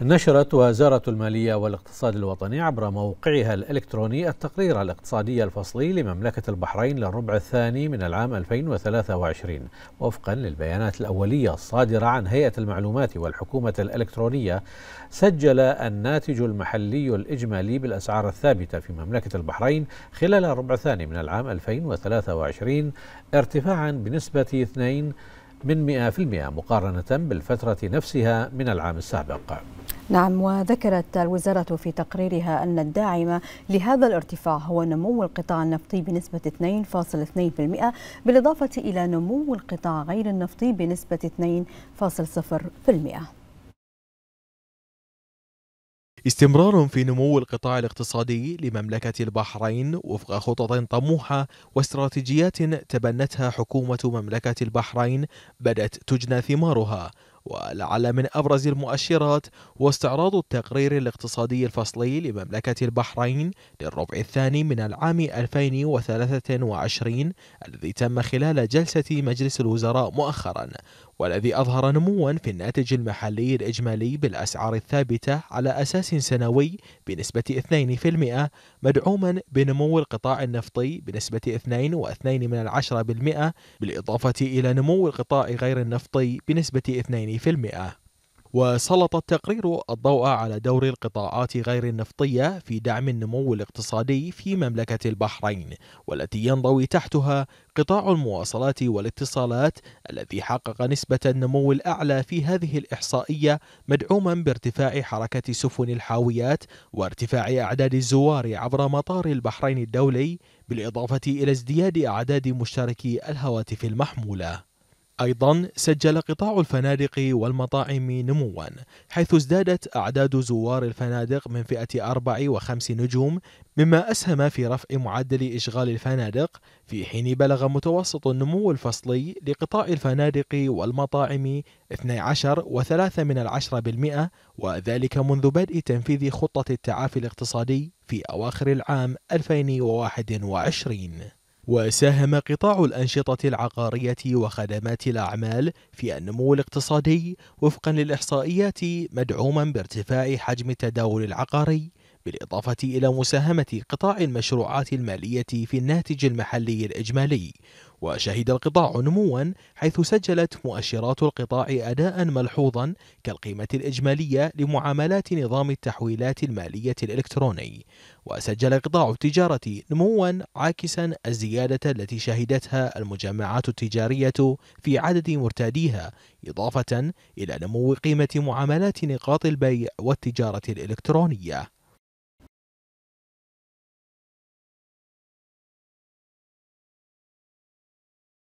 نشرت وزارة المالية والاقتصاد الوطني عبر موقعها الإلكتروني التقرير الاقتصادي الفصلي لمملكة البحرين للربع الثاني من العام 2023 وفقا للبيانات الأولية الصادرة عن هيئة المعلومات والحكومة الإلكترونية سجل الناتج المحلي الإجمالي بالأسعار الثابتة في مملكة البحرين خلال الربع الثاني من العام 2023 ارتفاعا بنسبة 2 من 100% مقارنة بالفترة نفسها من العام السابق نعم وذكرت الوزارة في تقريرها أن الداعم لهذا الارتفاع هو نمو القطاع النفطي بنسبة 2.2% بالإضافة إلى نمو القطاع غير النفطي بنسبة 2.0% استمرار في نمو القطاع الاقتصادي لمملكة البحرين وفق خطط طموحة واستراتيجيات تبنتها حكومة مملكة البحرين بدأت تجنى ثمارها ولعل من أبرز المؤشرات هو استعراض التقرير الاقتصادي الفصلي لمملكة البحرين للربع الثاني من العام 2023 الذي تم خلال جلسة مجلس الوزراء مؤخرا والذي أظهر نموا في الناتج المحلي الإجمالي بالأسعار الثابتة على أساس سنوي بنسبة 2% مدعوما بنمو القطاع النفطي بنسبة 2.2% بالإضافة إلى نمو القطاع غير النفطي بنسبة 2%. وسلط التقرير الضوء على دور القطاعات غير النفطية في دعم النمو الاقتصادي في مملكة البحرين والتي ينضوي تحتها قطاع المواصلات والاتصالات الذي حقق نسبة النمو الأعلى في هذه الإحصائية مدعوما بارتفاع حركة سفن الحاويات وارتفاع أعداد الزوار عبر مطار البحرين الدولي بالإضافة إلى ازدياد أعداد مشتركي الهواتف المحمولة أيضا سجل قطاع الفنادق والمطاعم نموا حيث ازدادت أعداد زوار الفنادق من فئة أربع وخمس نجوم مما أسهم في رفع معدل إشغال الفنادق في حين بلغ متوسط النمو الفصلي لقطاع الفنادق والمطاعم 12 من العشرة بالمئة وذلك منذ بدء تنفيذ خطة التعافي الاقتصادي في أواخر العام 2021 وساهم قطاع الأنشطة العقارية وخدمات الأعمال في النمو الاقتصادي وفقا للإحصائيات مدعوما بارتفاع حجم التداول العقاري بالإضافة إلى مساهمة قطاع المشروعات المالية في الناتج المحلي الإجمالي وشهد القطاع نموا حيث سجلت مؤشرات القطاع أداء ملحوظا كالقيمة الإجمالية لمعاملات نظام التحويلات المالية الإلكتروني وسجل قطاع التجارة نموا عاكسا الزيادة التي شهدتها المجمعات التجارية في عدد مرتاديها إضافة إلى نمو قيمة معاملات نقاط البيع والتجارة الإلكترونية